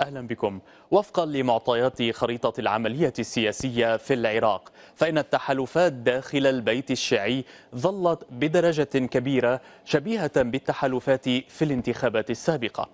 أهلا بكم وفقا لمعطيات خريطة العملية السياسية في العراق فإن التحالفات داخل البيت الشيعي ظلت بدرجة كبيرة شبيهة بالتحالفات في الانتخابات السابقة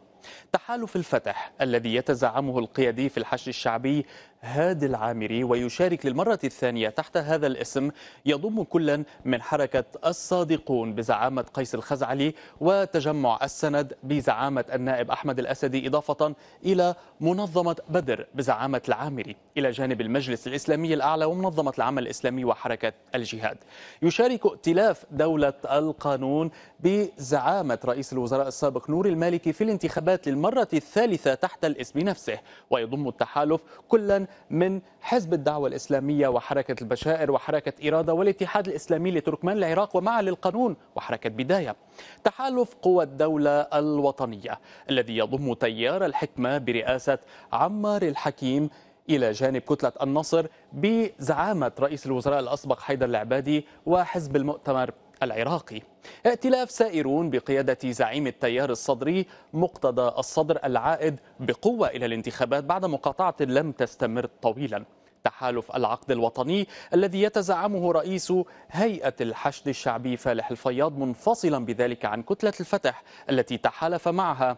تحالف الفتح الذي يتزعمه القيادي في الحشد الشعبي هادي العامري ويشارك للمرة الثانية تحت هذا الاسم يضم كلا من حركة الصادقون بزعامة قيس الخزعلي وتجمع السند بزعامة النائب أحمد الأسدي إضافة إلى منظمة بدر بزعامة العامري إلى جانب المجلس الإسلامي الأعلى ومنظمة العمل الإسلامي وحركة الجهاد يشارك ائتلاف دولة القانون بزعامة رئيس الوزراء السابق نور المالكي في الانتخابات للمرة الثالثة تحت الاسم نفسه ويضم التحالف كلا من حزب الدعوة الإسلامية وحركة البشائر وحركة إرادة والاتحاد الإسلامي لتركمان العراق ومع للقانون وحركة بداية تحالف قوى الدولة الوطنية الذي يضم تيار الحكمة برئاسة عمار الحكيم إلى جانب كتلة النصر بزعامة رئيس الوزراء الأسبق حيدر العبادي وحزب المؤتمر العراقي ائتلاف سائرون بقيادة زعيم التيار الصدري مقتدى الصدر العائد بقوة إلى الانتخابات بعد مقاطعة لم تستمر طويلا تحالف العقد الوطني الذي يتزعمه رئيس هيئة الحشد الشعبي فالح الفياض منفصلا بذلك عن كتلة الفتح التي تحالف معها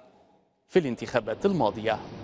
في الانتخابات الماضية